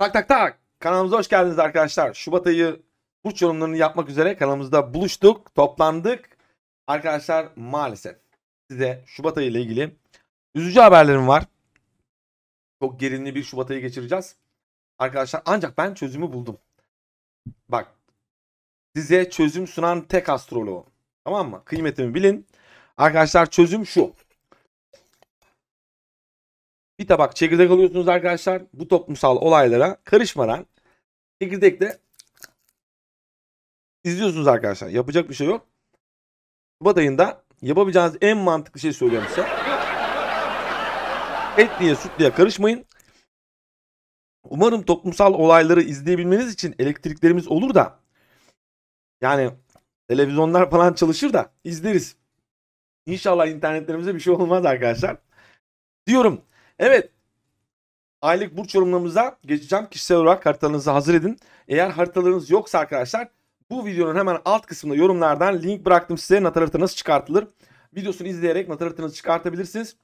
Tak tak tak. Kanalımıza hoş geldiniz arkadaşlar. Şubat ayı burç yorumlarını yapmak üzere kanalımızda buluştuk, toplandık. Arkadaşlar maalesef size Şubat ayı ile ilgili üzücü haberlerim var. Çok gerilimli bir Şubat ayı geçireceğiz. Arkadaşlar ancak ben çözümü buldum. Bak size çözüm sunan tek astroloğu Tamam mı? Kıymetimi bilin. Arkadaşlar çözüm şu bir tabak çekirdek alıyorsunuz arkadaşlar. Bu toplumsal olaylara karışmadan çekirdekle izliyorsunuz arkadaşlar. Yapacak bir şey yok. Şubat ayında yapabileceğiniz en mantıklı şey söylüyorum size. Etliye sütliye karışmayın. Umarım toplumsal olayları izleyebilmeniz için elektriklerimiz olur da yani televizyonlar falan çalışır da izleriz. İnşallah internetlerimize bir şey olmaz arkadaşlar. Diyorum Evet. Aylık burç yorumlarımıza geçeceğim. Kişisel olarak haritalarınızı hazır edin. Eğer haritalarınız yoksa arkadaşlar bu videonun hemen alt kısmında yorumlardan link bıraktım size. Natal harita çıkartılır? Videosunu izleyerek natal haritanızı çıkartabilirsiniz.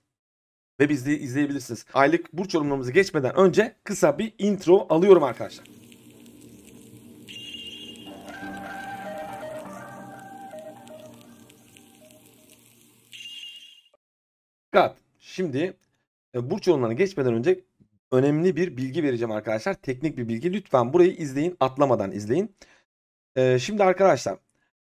Ve biz izleyebilirsiniz. Aylık burç yorumlarımızı geçmeden önce kısa bir intro alıyorum arkadaşlar. Dikkat. Şimdi burç yorumlarına geçmeden önce önemli bir bilgi vereceğim arkadaşlar. Teknik bir bilgi. Lütfen burayı izleyin. Atlamadan izleyin. Ee, şimdi arkadaşlar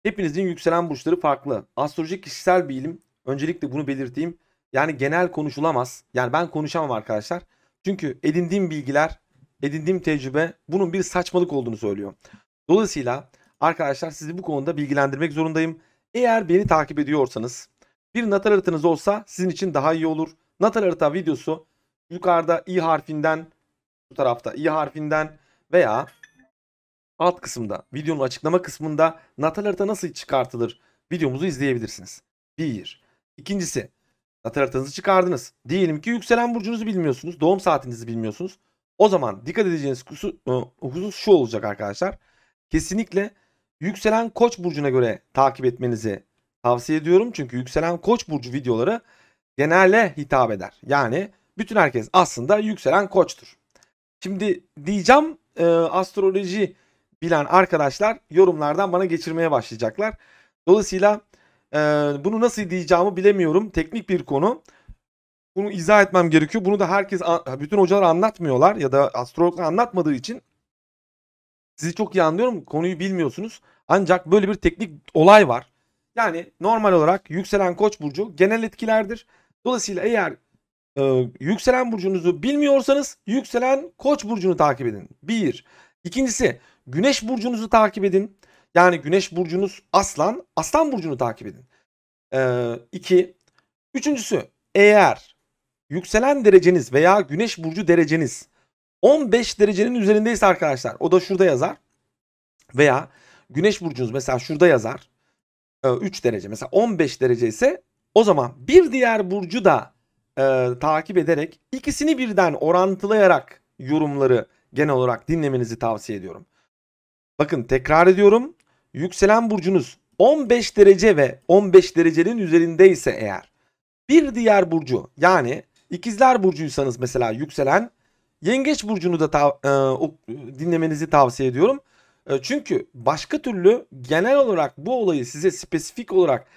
hepinizin yükselen burçları farklı. Astroloji kişisel bir ilim. Öncelikle bunu belirteyim. Yani genel konuşulamaz. Yani ben konuşamam arkadaşlar. Çünkü edindiğim bilgiler, edindiğim tecrübe bunun bir saçmalık olduğunu söylüyor. Dolayısıyla arkadaşlar sizi bu konuda bilgilendirmek zorundayım. Eğer beni takip ediyorsanız bir natal haritanız olsa sizin için daha iyi olur. Natal harita videosu yukarıda i harfinden bu tarafta i harfinden veya alt kısımda videonun açıklama kısmında natal harita nasıl çıkartılır videomuzu izleyebilirsiniz. Bir. İkincisi natal haritanızı çıkardınız. Diyelim ki yükselen burcunuzu bilmiyorsunuz. Doğum saatinizi bilmiyorsunuz. O zaman dikkat edeceğiniz e, husus şu olacak arkadaşlar. Kesinlikle yükselen koç burcuna göre takip etmenizi tavsiye ediyorum. Çünkü yükselen koç burcu videoları genele hitap eder. Yani bütün herkes aslında yükselen koçtur. Şimdi diyeceğim e, astroloji bilen arkadaşlar yorumlardan bana geçirmeye başlayacaklar. Dolayısıyla e, bunu nasıl diyeceğimi bilemiyorum. Teknik bir konu. Bunu izah etmem gerekiyor. Bunu da herkes, bütün hocalar anlatmıyorlar ya da astrologlar anlatmadığı için sizi çok iyi anlıyorum. Konuyu bilmiyorsunuz. Ancak böyle bir teknik olay var. Yani normal olarak yükselen koç burcu genel etkilerdir. Dolayısıyla eğer e, yükselen burcunuzu bilmiyorsanız yükselen koç burcunu takip edin. Bir. İkincisi güneş burcunuzu takip edin. Yani güneş burcunuz aslan, aslan burcunu takip edin. E, iki. Üçüncüsü eğer yükselen dereceniz veya güneş burcu dereceniz 15 derecenin üzerindeyse arkadaşlar o da şurada yazar. Veya güneş burcunuz mesela şurada yazar. 3 ee, derece mesela 15 derece ise o zaman bir diğer burcu da e, takip ederek ikisini birden orantılayarak yorumları genel olarak dinlemenizi tavsiye ediyorum. Bakın tekrar ediyorum. Yükselen burcunuz 15 derece ve 15 derecenin üzerinde ise eğer bir diğer burcu yani ikizler burcuysanız mesela yükselen yengeç burcunu da tav- e, e, dinlemenizi tavsiye ediyorum. E, çünkü başka türlü genel olarak bu olayı size spesifik olarak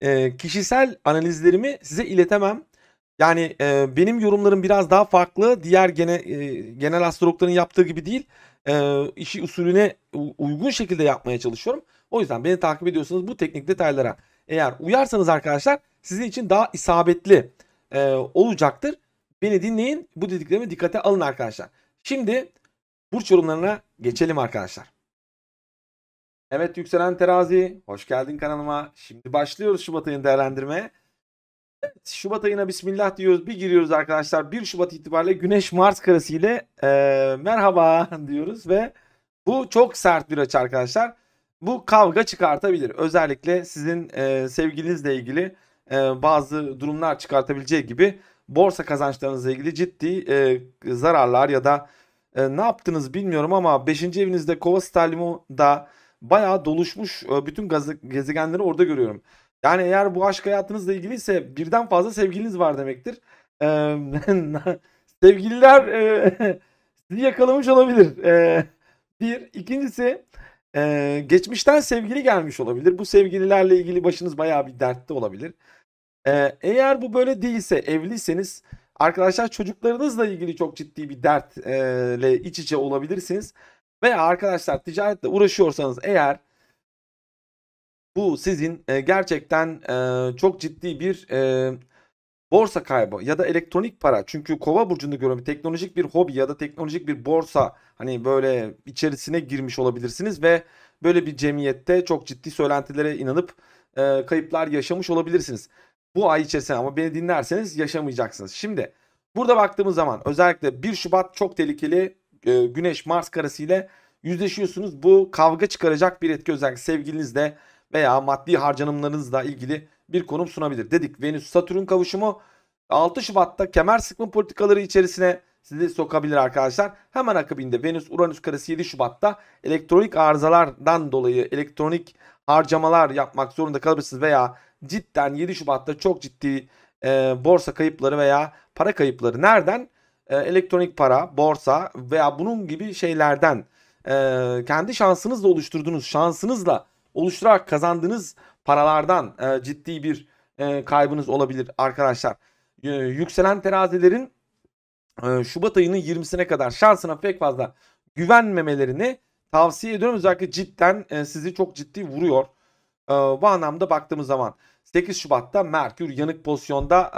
e, kişisel analizlerimi size iletemem. Yani e, benim yorumlarım biraz daha farklı. Diğer gene, genel astrologların yaptığı gibi değil. E, işi usulüne uygun şekilde yapmaya çalışıyorum. O yüzden beni takip ediyorsanız bu teknik detaylara eğer uyarsanız arkadaşlar sizin için daha isabetli olacaktır. Beni dinleyin. Bu dediklerimi dikkate alın arkadaşlar. Şimdi burç yorumlarına geçelim arkadaşlar. Evet Yükselen Terazi, hoş geldin kanalıma. Şimdi başlıyoruz Şubat ayını değerlendirmeye. Evet, Şubat ayına bismillah diyoruz. Bir giriyoruz arkadaşlar. 1 Şubat itibariyle Güneş Mars karesiyle e, merhaba diyoruz ve bu çok sert bir açı arkadaşlar. Bu kavga çıkartabilir. Özellikle sizin e, sevgilinizle ilgili e, bazı durumlar çıkartabileceği gibi borsa kazançlarınızla ilgili ciddi e, zararlar ya da e, ne yaptınız bilmiyorum ama 5. evinizde Kova Stalyum'u da bayağı doluşmuş e, bütün gezegenleri orada görüyorum. Yani eğer bu aşk hayatınızla ilgiliyse birden fazla sevgiliniz var demektir. Ee, sevgililer e, sizi yakalamış olabilir. bir. ikincisi geçmişten sevgili gelmiş olabilir. Bu sevgililerle ilgili başınız bayağı bir dertte olabilir. eğer bu böyle değilse evliyseniz arkadaşlar çocuklarınızla ilgili çok ciddi bir dertle iç içe olabilirsiniz. Veya arkadaşlar ticaretle uğraşıyorsanız eğer bu sizin e, gerçekten e, çok ciddi bir e, borsa kaybı ya da elektronik para. Çünkü kova burcunda görüyorum teknolojik bir hobi ya da teknolojik bir borsa hani böyle içerisine girmiş olabilirsiniz ve böyle bir cemiyette çok ciddi söylentilere inanıp e, kayıplar yaşamış olabilirsiniz. Bu ay içerisinde ama beni dinlerseniz yaşamayacaksınız. Şimdi burada baktığımız zaman özellikle 1 Şubat çok tehlikeli e, Güneş Mars karesiyle yüzleşiyorsunuz. Bu kavga çıkaracak bir etki özellikle sevgilinizle veya maddi harcanımlarınızla ilgili bir konum sunabilir. Dedik Venüs Satürn kavuşumu 6 Şubat'ta kemer sıkma politikaları içerisine sizi sokabilir arkadaşlar. Hemen akabinde Venüs Uranüs karesi 7 Şubat'ta elektronik arızalardan dolayı elektronik harcamalar yapmak zorunda kalabilirsiniz veya cidden 7 Şubat'ta çok ciddi e, borsa kayıpları veya para kayıpları nereden? E, elektronik para, borsa veya bunun gibi şeylerden e, kendi şansınızla oluşturduğunuz, şansınızla oluşturarak kazandığınız paralardan e, ciddi bir kaybınız olabilir arkadaşlar. yükselen terazilerin Şubat ayının 20'sine kadar şansına pek fazla güvenmemelerini tavsiye ediyorum. Özellikle cidden sizi çok ciddi vuruyor. bu anlamda baktığımız zaman 8 Şubat'ta Merkür yanık pozisyonda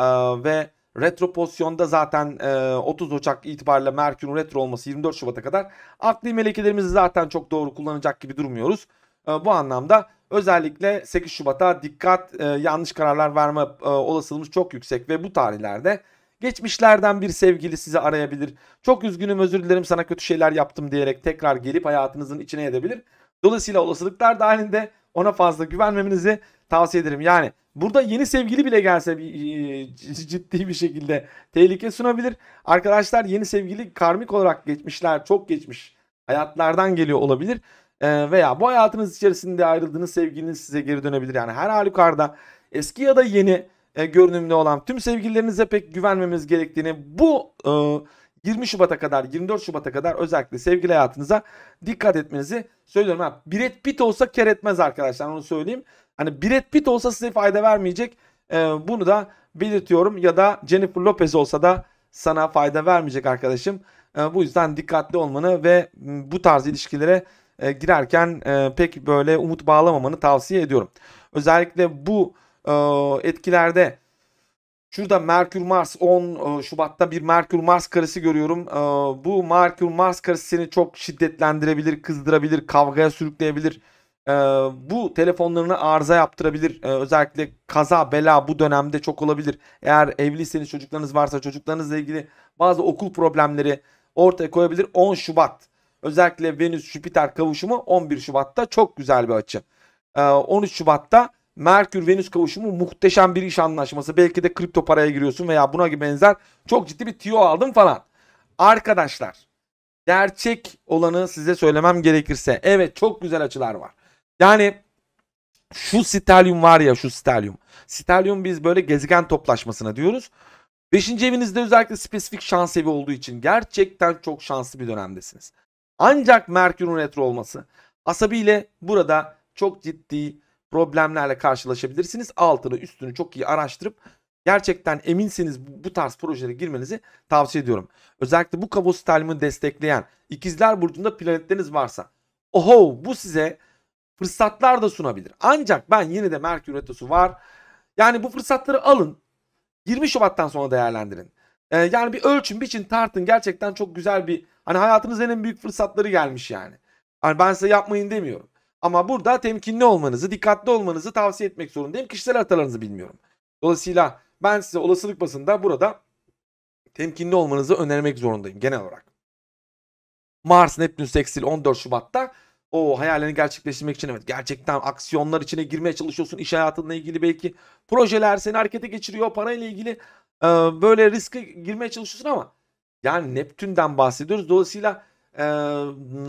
ve Retro pozisyonda zaten e, 30 Ocak itibariyle Merkür'ün retro olması 24 Şubat'a kadar akli melekelerimizi zaten çok doğru kullanacak gibi durmuyoruz. E, bu anlamda özellikle 8 Şubat'a dikkat e, yanlış kararlar verme e, olasılığımız çok yüksek ve bu tarihlerde geçmişlerden bir sevgili sizi arayabilir. Çok üzgünüm özür dilerim sana kötü şeyler yaptım diyerek tekrar gelip hayatınızın içine edebilir. Dolayısıyla olasılıklar dahilinde ona fazla güvenmemenizi tavsiye ederim. Yani burada yeni sevgili bile gelse e, ciddi bir şekilde tehlike sunabilir. Arkadaşlar yeni sevgili karmik olarak geçmişler çok geçmiş hayatlardan geliyor olabilir. E, veya bu hayatınız içerisinde ayrıldığınız sevgiliniz size geri dönebilir. Yani her halükarda eski ya da yeni e, görünümlü olan tüm sevgililerinize pek güvenmemiz gerektiğini bu 20 e, Şubat'a kadar 24 Şubat'a kadar özellikle sevgili hayatınıza dikkat etmenizi söylüyorum. Ha, et bit olsa ker etmez arkadaşlar onu söyleyeyim. Hani Brad Pitt olsa size fayda vermeyecek. E, bunu da belirtiyorum. Ya da Jennifer Lopez olsa da sana fayda vermeyecek arkadaşım. E, bu yüzden dikkatli olmanı ve bu tarz ilişkilere e, girerken e, pek böyle umut bağlamamanı tavsiye ediyorum. Özellikle bu e, etkilerde şurada Merkür Mars 10 e, Şubat'ta bir Merkür Mars karesi görüyorum. E, bu Merkür Mars karesi seni çok şiddetlendirebilir, kızdırabilir, kavgaya sürükleyebilir e, bu telefonlarını arıza yaptırabilir. E, özellikle kaza bela bu dönemde çok olabilir. Eğer evliyseniz çocuklarınız varsa çocuklarınızla ilgili bazı okul problemleri ortaya koyabilir. 10 Şubat özellikle Venüs Jüpiter kavuşumu 11 Şubat'ta çok güzel bir açı. E, ee, 13 Şubat'ta Merkür Venüs kavuşumu muhteşem bir iş anlaşması. Belki de kripto paraya giriyorsun veya buna gibi benzer çok ciddi bir tüyo aldım falan. Arkadaşlar gerçek olanı size söylemem gerekirse evet çok güzel açılar var. Yani şu stelyum var ya şu stelyum. Stelyum biz böyle gezegen toplaşmasına diyoruz. Beşinci evinizde özellikle spesifik şans evi olduğu için gerçekten çok şanslı bir dönemdesiniz. Ancak Merkür'ün retro olması asabiyle burada çok ciddi problemlerle karşılaşabilirsiniz. Altını üstünü çok iyi araştırıp gerçekten eminseniz bu tarz projelere girmenizi tavsiye ediyorum. Özellikle bu kabus talimin destekleyen ikizler burcunda planetleriniz varsa. Oho bu size fırsatlar da sunabilir. Ancak ben yine de Merkür Retrosu var. Yani bu fırsatları alın. 20 Şubat'tan sonra değerlendirin. Ee, yani bir ölçün, biçin, tartın. Gerçekten çok güzel bir hani hayatınızın en büyük fırsatları gelmiş yani. Hani ben size yapmayın demiyorum. Ama burada temkinli olmanızı, dikkatli olmanızı tavsiye etmek zorundayım. Kişisel hatalarınızı bilmiyorum. Dolayısıyla ben size olasılık basında burada temkinli olmanızı önermek zorundayım genel olarak. Mars Neptün Seksil 14 Şubat'ta o hayalini gerçekleştirmek için evet gerçekten aksiyonlar içine girmeye çalışıyorsun. iş hayatınla ilgili belki projeler seni harekete geçiriyor. Parayla ilgili e, böyle riske girmeye çalışıyorsun ama yani Neptün'den bahsediyoruz. Dolayısıyla e,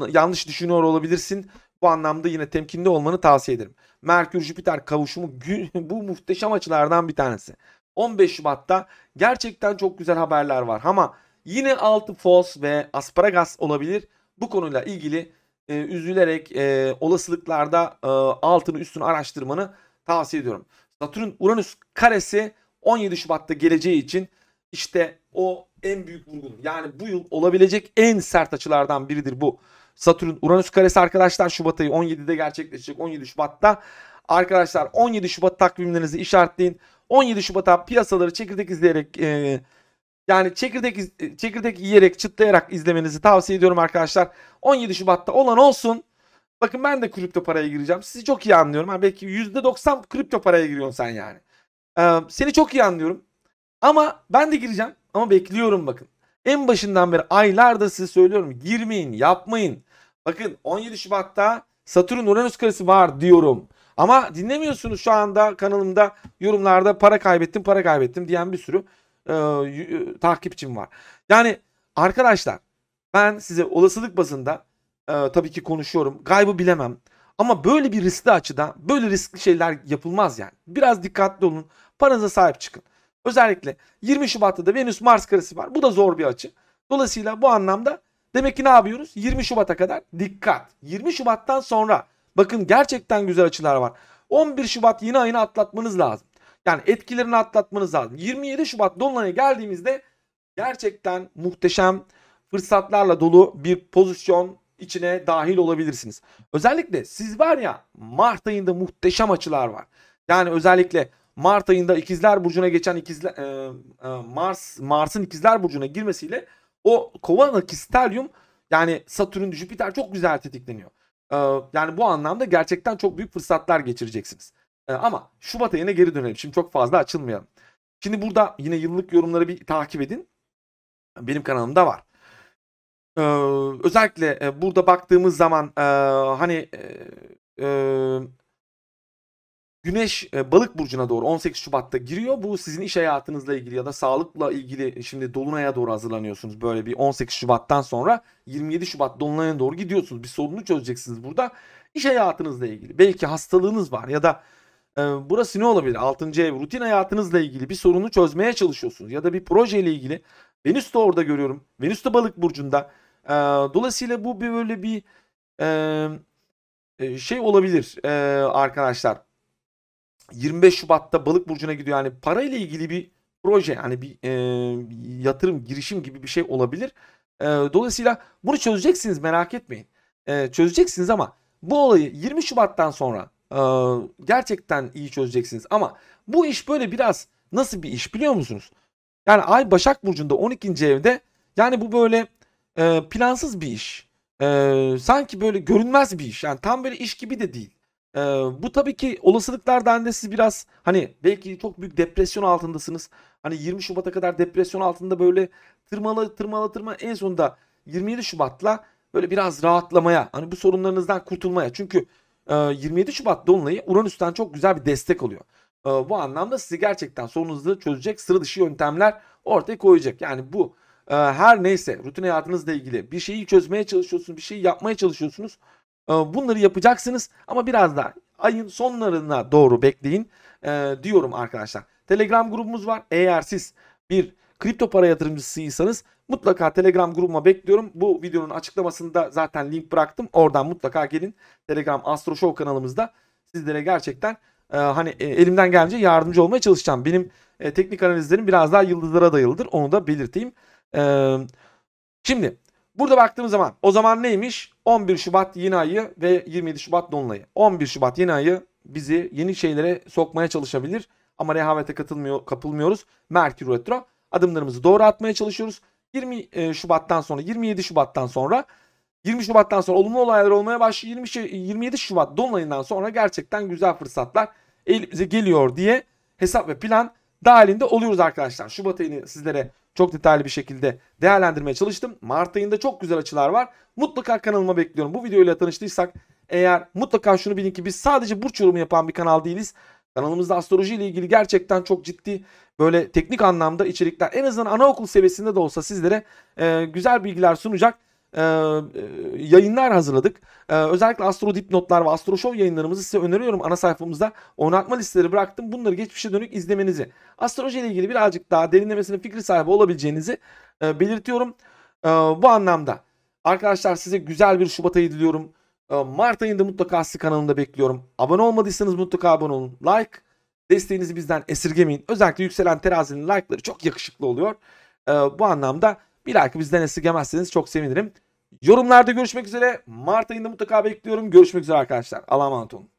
yanlış düşünüyor olabilirsin. Bu anlamda yine temkinli olmanı tavsiye ederim. Merkür-Jüpiter kavuşumu bu muhteşem açılardan bir tanesi. 15 Şubat'ta gerçekten çok güzel haberler var ama yine altı fos ve asparagas olabilir. Bu konuyla ilgili e, üzülerek e, olasılıklarda e, altını üstünü araştırmanı tavsiye ediyorum. Satürn Uranüs karesi 17 Şubat'ta geleceği için işte o en büyük vurgun. Yani bu yıl olabilecek en sert açılardan biridir bu. Satürn Uranüs karesi arkadaşlar Şubat ayı 17'de gerçekleşecek. 17 Şubat'ta arkadaşlar 17 Şubat takvimlerinizi işaretleyin. 17 Şubat'a piyasaları çekirdek izleyerek e, yani çekirdek e, çekirdek yiyerek, çıtlayarak izlemenizi tavsiye ediyorum arkadaşlar. 17 Şubat'ta olan olsun. Bakın ben de kripto paraya gireceğim. Sizi çok iyi anlıyorum. Yani belki %90 kripto paraya giriyorsun sen yani. Ee, seni çok iyi anlıyorum. Ama ben de gireceğim. Ama bekliyorum bakın. En başından beri aylarda size söylüyorum. Girmeyin, yapmayın. Bakın 17 Şubat'ta Satürn Uranüs karesi var diyorum. Ama dinlemiyorsunuz şu anda kanalımda yorumlarda para kaybettim, para kaybettim diyen bir sürü e, e, takipçim var. Yani arkadaşlar ben size olasılık bazında e, tabii ki konuşuyorum. Gaybı bilemem. Ama böyle bir riskli açıda böyle riskli şeyler yapılmaz yani. Biraz dikkatli olun. Paranıza sahip çıkın. Özellikle 20 Şubat'ta da Venüs Mars karesi var. Bu da zor bir açı. Dolayısıyla bu anlamda demek ki ne yapıyoruz? 20 Şubat'a kadar dikkat. 20 Şubat'tan sonra bakın gerçekten güzel açılar var. 11 Şubat yeni ayını atlatmanız lazım. Yani etkilerini atlatmanız lazım. 27 Şubat Dolunay'a geldiğimizde gerçekten muhteşem fırsatlarla dolu bir pozisyon içine dahil olabilirsiniz. Özellikle siz var ya Mart ayında muhteşem açılar var. Yani özellikle Mart ayında ikizler burcuna geçen ikizler e, e, Mars Mars'ın İkizler burcuna girmesiyle o Kovanaki Stellium yani Satürn Jüpiter çok güzel tetikleniyor. E, yani bu anlamda gerçekten çok büyük fırsatlar geçireceksiniz. Ee, ama Şubat ayına geri dönelim. Şimdi çok fazla açılmayalım. Şimdi burada yine yıllık yorumları bir takip edin. Benim kanalımda var. Ee, özellikle e, burada baktığımız zaman e, hani e, e, Güneş e, balık burcuna doğru 18 Şubat'ta giriyor. Bu sizin iş hayatınızla ilgili ya da sağlıkla ilgili şimdi Dolunay'a doğru hazırlanıyorsunuz. Böyle bir 18 Şubat'tan sonra 27 Şubat Dolunay'a doğru gidiyorsunuz. Bir sorunu çözeceksiniz burada. İş hayatınızla ilgili. Belki hastalığınız var ya da ee, burası ne olabilir? 6. ev rutin hayatınızla ilgili bir sorunu çözmeye çalışıyorsunuz ya da bir proje ile ilgili. Venüs de orada görüyorum. Venüs de balık burcunda. Ee, dolayısıyla bu bir böyle bir e, e, şey olabilir e, arkadaşlar. 25 Şubat'ta balık burcuna gidiyor. Yani para ile ilgili bir proje yani bir yatırım girişim gibi bir şey olabilir. Ee, dolayısıyla bunu çözeceksiniz merak etmeyin. çözeceksiniz ama bu olayı 20 Şubat'tan sonra ee, gerçekten iyi çözeceksiniz. Ama bu iş böyle biraz nasıl bir iş biliyor musunuz? Yani Ay Başak Burcu'nda 12. evde yani bu böyle e, plansız bir iş. E, sanki böyle görünmez bir iş. Yani tam böyle iş gibi de değil. E, bu tabii ki olasılıklardan da hani siz biraz hani belki çok büyük depresyon altındasınız. Hani 20 Şubat'a kadar depresyon altında böyle tırmala tırmala tırma en sonunda 27 Şubat'la böyle biraz rahatlamaya hani bu sorunlarınızdan kurtulmaya. Çünkü 27 ee, Şubat Dolunay'ı Uranüs'ten çok güzel bir destek alıyor. Ee, bu anlamda sizi gerçekten sorununuzu çözecek sıra dışı yöntemler ortaya koyacak. Yani bu e, her neyse rutin hayatınızla ilgili bir şeyi çözmeye çalışıyorsunuz, bir şey yapmaya çalışıyorsunuz. Ee, bunları yapacaksınız ama biraz daha ayın sonlarına doğru bekleyin e, diyorum arkadaşlar. Telegram grubumuz var. Eğer siz bir kripto para yatırımcısıysanız Mutlaka Telegram grubuma bekliyorum. Bu videonun açıklamasında zaten link bıraktım. Oradan mutlaka gelin. Telegram Astro Show kanalımızda sizlere gerçekten e, hani e, elimden gelince yardımcı olmaya çalışacağım. Benim e, teknik analizlerim biraz daha yıldızlara dayalıdır. Onu da belirteyim. E, şimdi burada baktığım zaman o zaman neymiş? 11 Şubat yeni ayı ve 27 Şubat dolunayı. 11 Şubat yeni ayı bizi yeni şeylere sokmaya çalışabilir ama rehavete katılmıyor, kapılmıyoruz. Merkür retro adımlarımızı doğru atmaya çalışıyoruz. 20 e, Şubat'tan sonra 27 Şubat'tan sonra 20 Şubat'tan sonra olumlu olaylar olmaya başlıyor. 20, 27 şey, Şubat Dolunay'ından sonra gerçekten güzel fırsatlar elimize geliyor diye hesap ve plan dahilinde oluyoruz arkadaşlar. Şubat ayını sizlere çok detaylı bir şekilde değerlendirmeye çalıştım. Mart ayında çok güzel açılar var. Mutlaka kanalıma bekliyorum. Bu videoyla tanıştıysak eğer mutlaka şunu bilin ki biz sadece burç yorumu yapan bir kanal değiliz. Kanalımızda astroloji ile ilgili gerçekten çok ciddi böyle teknik anlamda içerikler en azından anaokul seviyesinde de olsa sizlere e, güzel bilgiler sunacak e, e yayınlar hazırladık. E, özellikle astro dipnotlar ve astro show yayınlarımızı size öneriyorum. Ana sayfamızda oynatma listeleri bıraktım. Bunları geçmişe dönük izlemenizi, astroloji ile ilgili birazcık daha derinlemesine fikri sahibi olabileceğinizi e, belirtiyorum. E, bu anlamda arkadaşlar size güzel bir Şubat ayı diliyorum. Ee, Mart ayında mutlaka sizi kanalımda bekliyorum. Abone olmadıysanız mutlaka abone olun. Like, desteğinizi bizden esirgemeyin. Özellikle yükselen terazinin like'ları çok yakışıklı oluyor. Ee, bu anlamda bir like'ı bizden esirgemezseniz çok sevinirim. Yorumlarda görüşmek üzere. Mart ayında mutlaka bekliyorum. Görüşmek üzere arkadaşlar. Allah'a emanet olun.